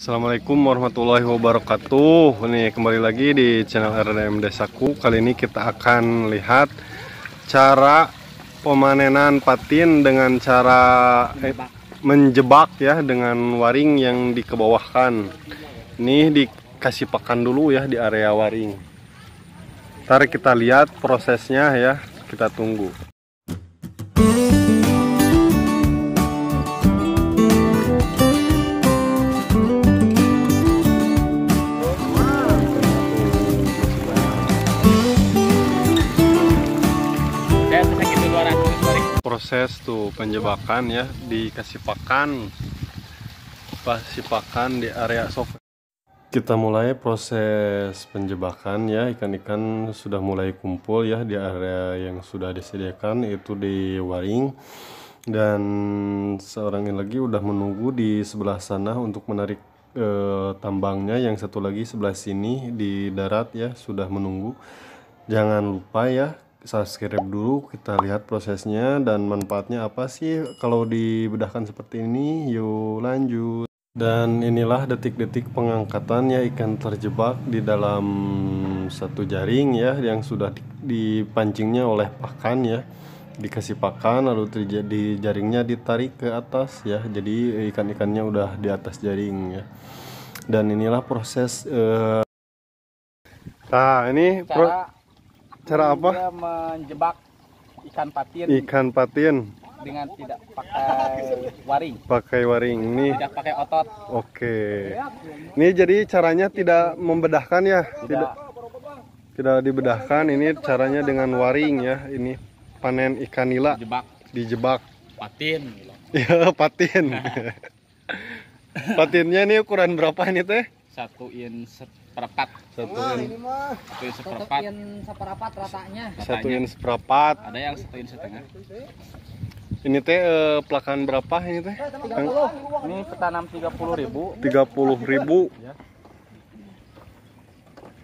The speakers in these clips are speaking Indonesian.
Assalamualaikum warahmatullahi wabarakatuh Ini kembali lagi di channel RDM Desaku Kali ini kita akan lihat Cara pemanenan patin dengan cara eh, menjebak, eh, menjebak ya Dengan waring yang dikebawahkan Ini dikasih pakan dulu ya di area waring Ntar kita lihat prosesnya ya Kita tunggu proses tuh penjebakan ya dikasih pakan kasih pakan di area sofa kita mulai proses penjebakan ya ikan-ikan sudah mulai kumpul ya di area yang sudah disediakan itu di waring dan seorang yang lagi udah menunggu di sebelah sana untuk menarik e, tambangnya yang satu lagi sebelah sini di darat ya sudah menunggu jangan lupa ya subscribe dulu kita lihat prosesnya dan manfaatnya apa sih kalau dibedahkan seperti ini yuk lanjut dan inilah detik-detik pengangkatan ya ikan terjebak di dalam satu jaring ya yang sudah dipancingnya oleh pakan ya dikasih pakan lalu terjadi jaringnya ditarik ke atas ya jadi ikan-ikannya udah di atas jaring ya dan inilah proses uh... nah ini cara Cara apa? menjebak ikan patin. Ikan patin. Dengan tidak pakai waring. Pakai waring ini. Tidak pakai otot. Oke. Ini jadi caranya tidak membedahkan ya? Tidak. Tidak, tidak dibedahkan. Ini caranya dengan waring ya. Ini panen ikan nila. Dijebak. Dijebak. Patin. Iya patin. Patinnya ini ukuran berapa ini teh? Satu in seperempat satu satuin seperempat in seperempat ratanya satuin seperempat ada yang satu satuin setengah ini teh eh, pelakan berapa ini teh? Eh, ini petanam tiga puluh ribu. Tiga puluh ribu. Ya.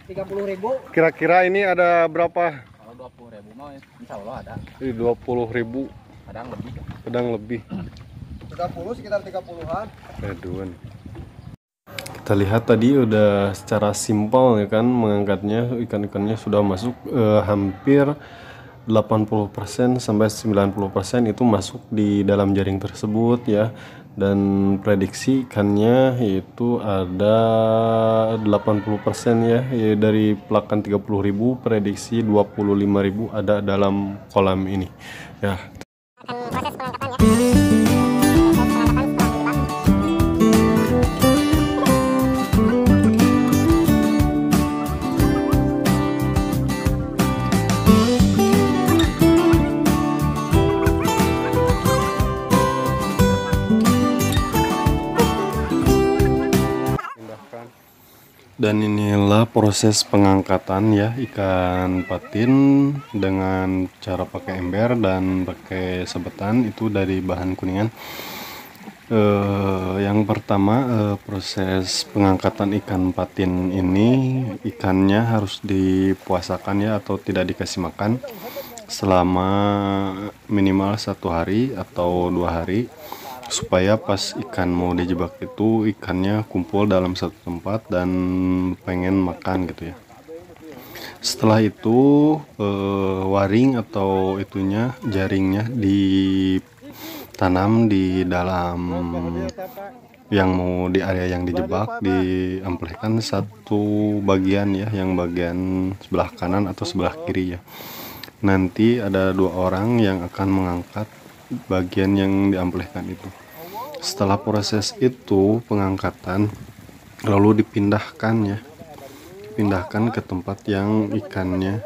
Tiga puluh ribu. Kira-kira ini ada berapa? Kalau dua puluh ribu mau, insya Allah ada. Ini dua puluh ribu. Kadang lebih. Kadang lebih. Tiga puluh sekitar tiga puluhan. Aduan. Kita lihat tadi udah secara simpel ya kan mengangkatnya ikan-ikannya sudah masuk eh, hampir 80% sampai 90% itu masuk di dalam jaring tersebut ya dan prediksi ikannya itu ada 80% ya, ya dari pelakan 30.000 prediksi 25.000 ada dalam kolam ini ya dan inilah proses pengangkatan ya ikan patin dengan cara pakai ember dan pakai sebetan itu dari bahan kuningan Uh, yang pertama uh, proses pengangkatan ikan patin ini ikannya harus dipuasakan ya atau tidak dikasih makan selama minimal satu hari atau dua hari supaya pas ikan mau dijebak itu ikannya kumpul dalam satu tempat dan pengen makan gitu ya setelah itu eh, waring atau itunya jaringnya ditanam di dalam yang mau di area yang dijebak diamplehkan satu bagian ya yang bagian sebelah kanan atau sebelah kiri ya nanti ada dua orang yang akan mengangkat bagian yang diamplehkan itu setelah proses itu pengangkatan lalu dipindahkan ya dipindahkan ke tempat yang ikannya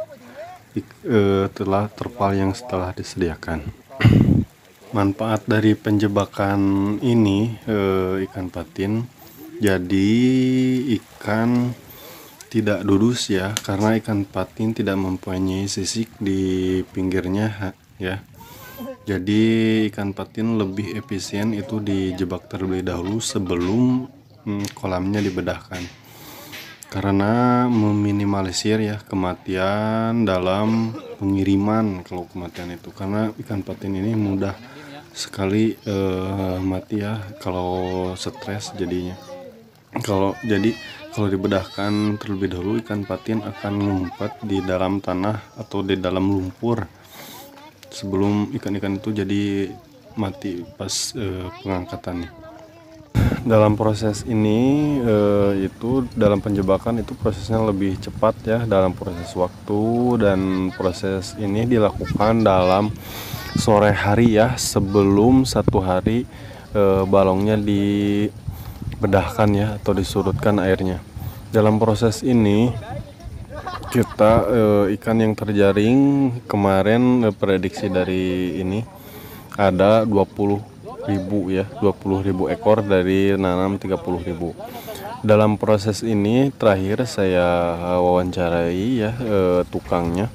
ik, e, telah terpal yang setelah disediakan manfaat dari penjebakan ini e, ikan patin jadi ikan tidak dudus ya karena ikan patin tidak mempunyai sisik di pinggirnya ya jadi ikan patin lebih efisien itu dijebak terlebih dahulu sebelum hmm, kolamnya dibedahkan. Karena meminimalisir ya kematian dalam pengiriman kalau kematian itu karena ikan patin ini mudah sekali eh, mati ya kalau stres jadinya. Kalau jadi kalau dibedahkan terlebih dahulu ikan patin akan ngumpet di dalam tanah atau di dalam lumpur sebelum ikan-ikan itu jadi mati pas eh, pengangkatannya. Dalam proses ini eh, itu dalam penjebakan itu prosesnya lebih cepat ya dalam proses waktu dan proses ini dilakukan dalam sore hari ya sebelum satu hari eh, balongnya dibedahkan ya atau disurutkan airnya. Dalam proses ini kita uh, ikan yang terjaring kemarin uh, prediksi dari ini ada 20 ribu ya 20 ribu ekor dari nanam 30 ribu dalam proses ini terakhir saya wawancarai ya uh, tukangnya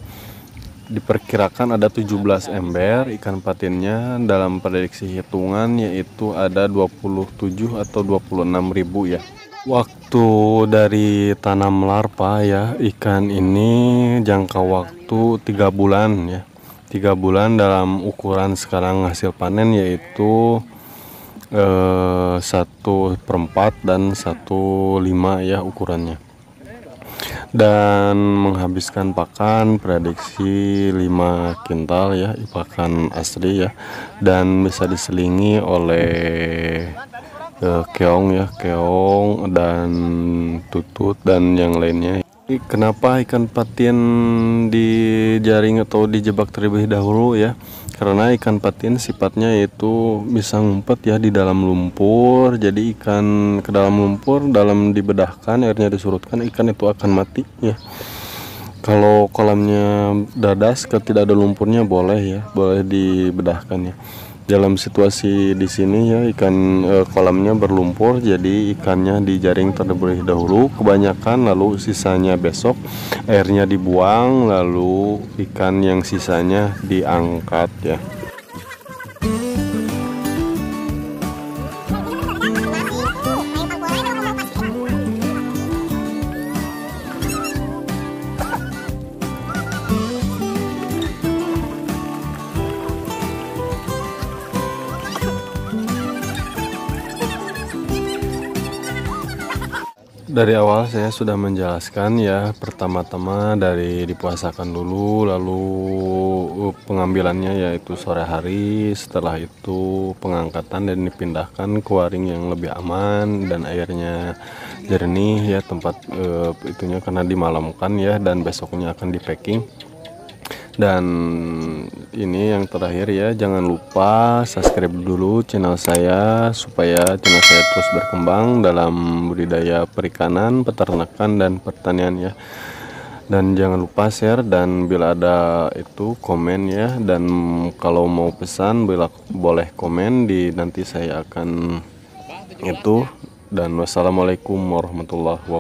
diperkirakan ada 17 ember ikan patinnya dalam prediksi hitungan yaitu ada 27 atau 26 ribu ya Waktu dari tanam larva ya ikan ini jangka waktu tiga bulan ya tiga bulan dalam ukuran sekarang hasil panen yaitu eh, satu perempat dan satu lima ya ukurannya dan menghabiskan pakan prediksi 5 kintal ya pakan asli ya dan bisa diselingi oleh uh, keong ya keong dan tutut dan yang lainnya kenapa ikan patin di jaring atau dijebak terlebih dahulu ya karena ikan patin sifatnya itu bisa ngumpet ya di dalam lumpur jadi ikan ke dalam lumpur dalam dibedahkan airnya disurutkan ikan itu akan mati ya kalau kolamnya dadas ke tidak ada lumpurnya boleh ya boleh dibedahkan ya dalam situasi di sini ya ikan e, kolamnya berlumpur jadi ikannya dijaring terlebih dahulu kebanyakan lalu sisanya besok airnya dibuang lalu ikan yang sisanya diangkat ya dari awal saya sudah menjelaskan ya pertama-tama dari dipuasakan dulu lalu uh, pengambilannya yaitu sore hari setelah itu pengangkatan dan dipindahkan ke waring yang lebih aman dan airnya jernih ya tempat e, itunya karena dimalamkan ya dan besoknya akan di packing dan ini yang terakhir ya jangan lupa subscribe dulu channel saya supaya channel saya terus berkembang dalam budidaya perikanan peternakan dan pertanian ya dan jangan lupa share dan bila ada itu komen ya dan kalau mau pesan bila boleh komen di nanti saya akan itu dan wassalamualaikum warahmatullahi wabarakatuh